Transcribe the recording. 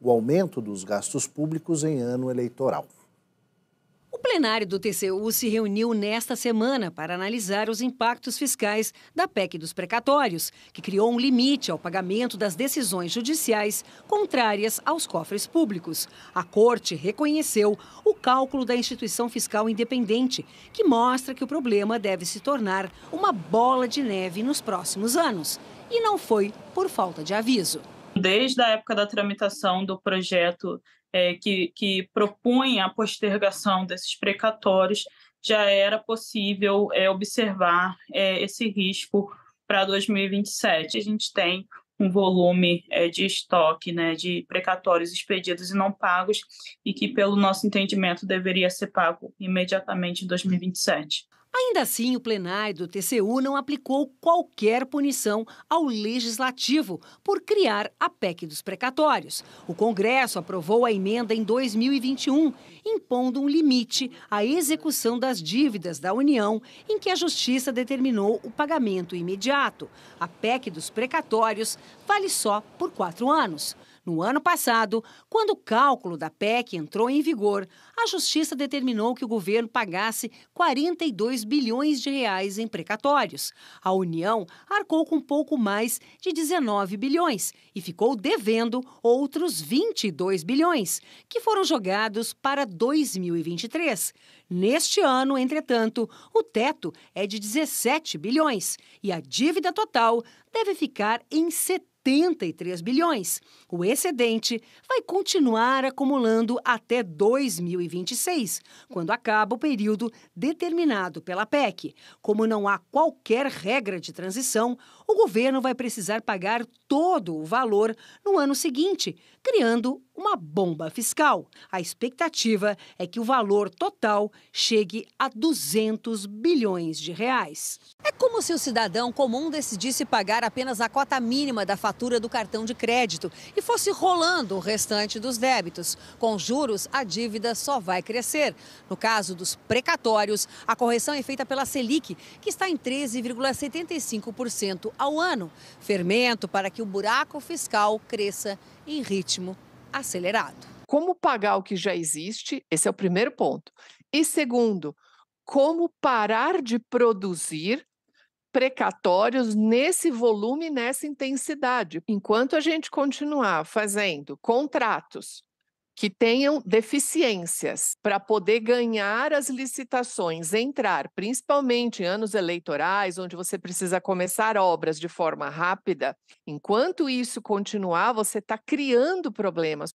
o aumento dos gastos públicos em ano eleitoral. O plenário do TCU se reuniu nesta semana para analisar os impactos fiscais da PEC dos precatórios, que criou um limite ao pagamento das decisões judiciais contrárias aos cofres públicos. A Corte reconheceu o cálculo da instituição fiscal independente, que mostra que o problema deve se tornar uma bola de neve nos próximos anos. E não foi por falta de aviso desde a época da tramitação do projeto é, que, que propunha a postergação desses precatórios, já era possível é, observar é, esse risco para 2027. A gente tem um volume é, de estoque né, de precatórios expedidos e não pagos, e que, pelo nosso entendimento, deveria ser pago imediatamente em 2027. Ainda assim, o plenário do TCU não aplicou qualquer punição ao legislativo por criar a PEC dos precatórios. O Congresso aprovou a emenda em 2021, impondo um limite à execução das dívidas da União, em que a Justiça determinou o pagamento imediato. A PEC dos precatórios vale só por quatro anos. No ano passado, quando o cálculo da PEC entrou em vigor, a Justiça determinou que o governo pagasse 42 bilhões de reais em precatórios. A União arcou com pouco mais de 19 bilhões e ficou devendo outros 22 bilhões, que foram jogados para 2023. Neste ano, entretanto, o teto é de 17 bilhões e a dívida total deve ficar em 70 83 bilhões. O excedente vai continuar acumulando até 2026, quando acaba o período determinado pela PEC. Como não há qualquer regra de transição, o governo vai precisar pagar todo o valor no ano seguinte, criando uma bomba fiscal. A expectativa é que o valor total chegue a 200 bilhões de reais como se o cidadão comum decidisse pagar apenas a cota mínima da fatura do cartão de crédito e fosse rolando o restante dos débitos. Com juros, a dívida só vai crescer. No caso dos precatórios, a correção é feita pela Selic, que está em 13,75% ao ano. Fermento para que o buraco fiscal cresça em ritmo acelerado. Como pagar o que já existe? Esse é o primeiro ponto. E segundo, como parar de produzir precatórios nesse volume, nessa intensidade. Enquanto a gente continuar fazendo contratos que tenham deficiências para poder ganhar as licitações, entrar, principalmente em anos eleitorais, onde você precisa começar obras de forma rápida, enquanto isso continuar, você está criando problemas.